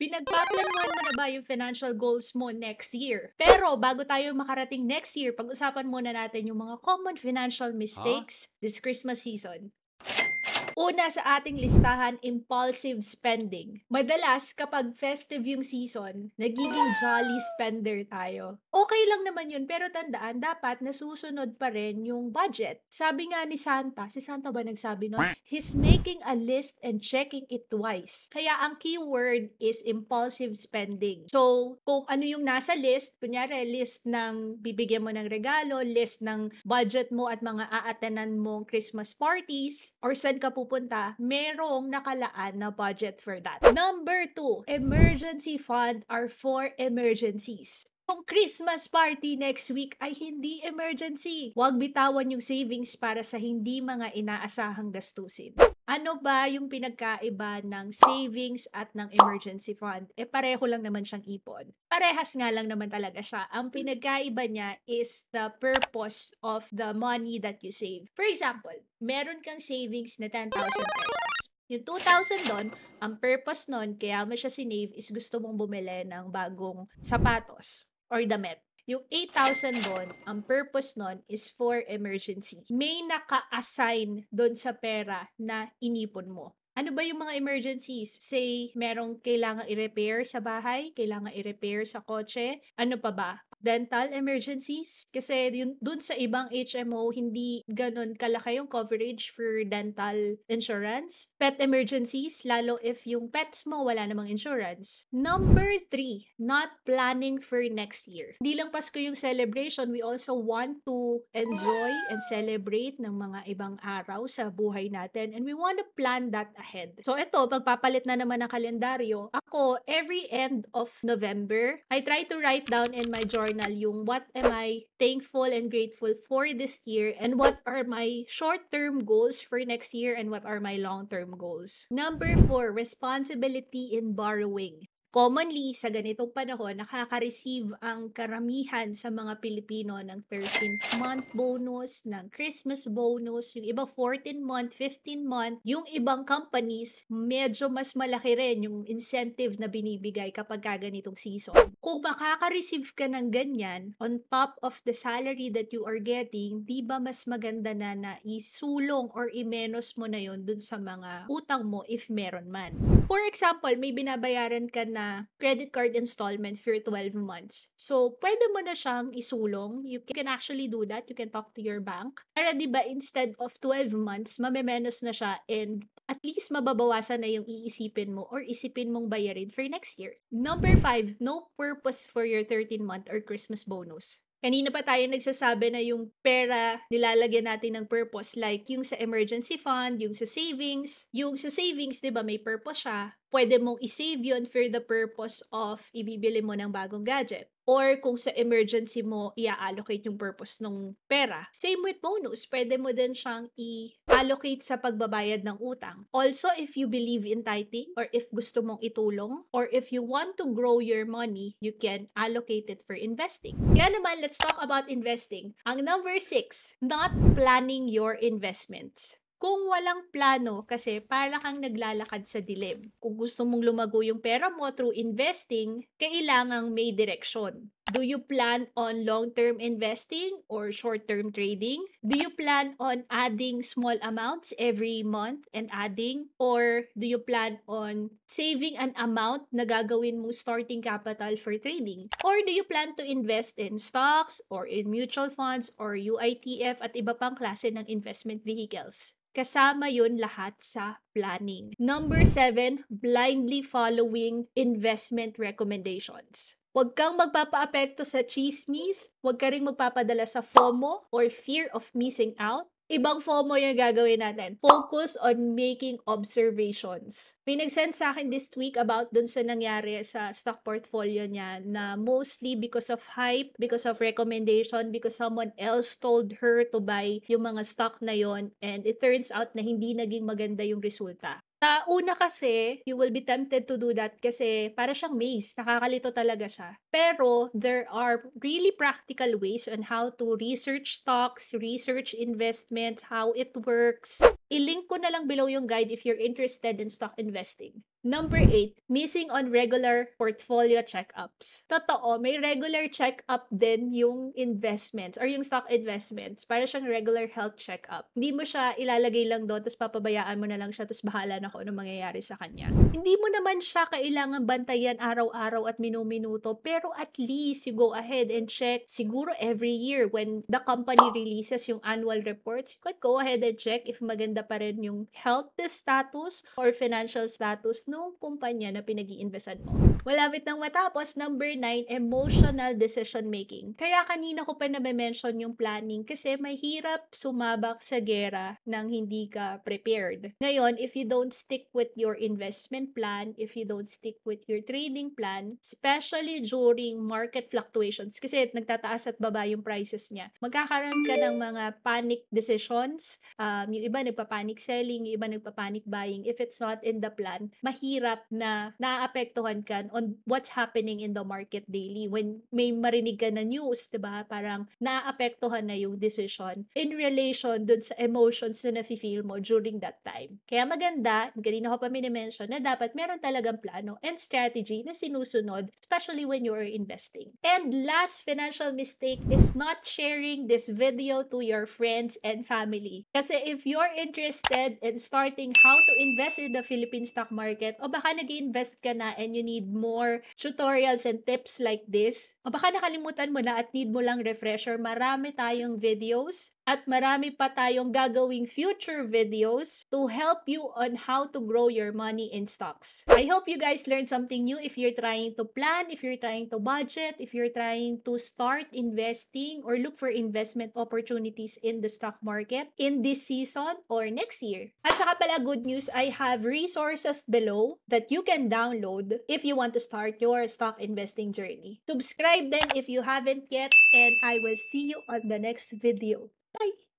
Pinagpaplanuan mo na ba yung financial goals mo next year? Pero bago tayo makarating next year, pag-usapan muna natin yung mga common financial mistakes huh? this Christmas season. Una sa ating listahan, impulsive spending. Madalas, kapag festive yung season, nagiging jolly spender tayo. Okay lang naman yun, pero tandaan, dapat nasusunod pa rin yung budget. Sabi nga ni Santa, si Santa ba nagsabi no? He's making a list and checking it twice. Kaya ang keyword is impulsive spending. So, kung ano yung nasa list, kunyari list ng bibigyan mo ng regalo, list ng budget mo at mga aatanan mong Christmas parties, or saan ka pupunta, merong nakalaan na budget for that. Number two, emergency fund are for emergencies kung Christmas party next week ay hindi emergency. Huwag bitawan yung savings para sa hindi mga inaasahang gastusin ano ba yung pinagkaiba ng savings at ng emergency fund? Eh pareho lang naman siyang ipon. Parehas nga lang naman talaga siya. Ang pinagkaiba niya is the purpose of the money that you save. For example, meron kang savings na 10,000 pesos. Yung 2,000 doon, ang purpose noon, kaya mo siya sinave is gusto mong bumili ng bagong sapatos or damit. Yung 8,000 doon, ang purpose noon is for emergency. May naka-assign doon sa pera na inipon mo. Ano ba yung mga emergencies? Say, merong kailangan i-repair sa bahay, kailangan i-repair sa kotse, ano pa ba? dental emergencies kasi yun dun sa ibang HMO hindi ganun kalaki yung coverage for dental insurance pet emergencies lalo if yung pets mo wala namang insurance number three not planning for next year hindi lang Pasko yung celebration we also want to enjoy and celebrate ng mga ibang araw sa buhay natin and we want to plan that ahead. So ito, pagpapalit na naman ng kalendaryo, ako, every end of November, I try to write down in my journal yung what am I thankful and grateful for this year and what are my short-term goals for next year and what are my long-term goals. Number four, responsibility in borrowing. Commonly, sa ganitong panahon, nakaka-receive ang karamihan sa mga Pilipino ng 13th month bonus, ng Christmas bonus, yung iba 14 month, 15 month. Yung ibang companies, medyo mas malaki rin yung incentive na binibigay kapag ganitong season. Kung makaka-receive ka ng ganyan, on top of the salary that you are getting, di ba mas maganda na na isulong or imenos mo na yon dun sa mga utang mo if meron man. For example, may binabayaran ka na na credit card installment for 12 months. So, pwede mo na siyang isulong. You can actually do that. You can talk to your bank. Para di ba instead of 12 months, mamemenos na siya and at least mababawasan na yung iisipin mo or isipin mong bayarin for next year. Number 5, no purpose for your 13-month or Christmas bonus. Kanina pa tayo nagsasabi na yung pera nilalagyan natin ng purpose like yung sa emergency fund, yung sa savings. Yung sa savings, 'di ba, may purpose siya. Pwede mong isave save 'yon for the purpose of ibibili mo ng bagong gadget or kung sa emergency mo, i-allocate yung purpose ng pera. Same with bonus, pwede mo din siyang i-allocate sa pagbabayad ng utang. Also, if you believe in tithing or if gusto mong itulong or if you want to grow your money, you can allocate it for investing. Kaya naman, let's talk about investing. Ang number six, not planning your investments. Kung walang plano, kasi para kang naglalakad sa dilim. Kung gusto mong lumago yung pera mo through investing, kailangang may direksyon. Do you plan on long-term investing or short-term trading? Do you plan on adding small amounts every month and adding? Or do you plan on saving an amount na gagawin mong starting capital for trading? Or do you plan to invest in stocks or in mutual funds or UITF at iba pang klase ng investment vehicles? Kasama yun lahat sa planning. Number seven, blindly following investment recommendations. Huwag kang magpapaapekto sa chismis, huwag ka rin magpapadala sa FOMO or fear of missing out, ibang FOMO yung gagawin natin. Focus on making observations. May nag-send sa akin this week about dun sa nangyari sa stock portfolio niya na mostly because of hype, because of recommendation, because someone else told her to buy yung mga stock na yon and it turns out na hindi naging maganda yung resulta. Sa ah, una kasi, you will be tempted to do that kasi para siyang maze, nakakalito talaga siya. Pero there are really practical ways on how to research stocks, research investments, how it works. I-link ko na lang below yung guide if you're interested in stock investing. Number 8, missing on regular portfolio checkups. Totoo, may regular checkup din yung investments or yung stock investments. Para siyang regular health checkup. Hindi mo siya ilalagay lang doon tapos papabayaan mo na lang siya tapos bahala na kung ano mangyayari sa kanya. Hindi mo naman siya kailangan bantayan araw-araw at minuminuto pero at least you go ahead and check siguro every year when the company releases yung annual reports, you could go ahead and check if maganda pa rin yung health status or financial status nung kumpanya na pinag iinvestan mo. Walapit nang matapos, number 9, emotional decision making. Kaya kanina ko pa na-mention yung planning kasi mahirap sumabak sa gera nang hindi ka prepared. Ngayon, if you don't stick with your investment plan, if you don't stick with your trading plan, especially during market fluctuations, kasi nagtataas at baba yung prices niya, magkakaroon ka ng mga panic decisions. Um, yung iba nagpa-panic selling, yung iba nagpa-panic buying. If it's not in the plan, mahirap mahirap na naapektuhan ka on what's happening in the market daily. When may marinig ka na news, di ba? Parang naapektuhan na yung decision in relation dun sa emotions na feel mo during that time. Kaya maganda, kanina ko pa mini-mention na dapat meron talagang plano and strategy na sinusunod, especially when you are investing. And last financial mistake is not sharing this video to your friends and family. Kasi if you're interested in starting how to invest in the Philippine stock market, ulit. O baka nag invest ka na and you need more tutorials and tips like this. O baka nakalimutan mo na at need mo lang refresher. Marami tayong videos at marami pa tayong gagawing future videos to help you on how to grow your money in stocks. I hope you guys learned something new if you're trying to plan, if you're trying to budget, if you're trying to start investing or look for investment opportunities in the stock market in this season or next year. At saka pala good news, I have resources below that you can download if you want to start your stock investing journey. Subscribe then if you haven't yet and I will see you on the next video. Bye.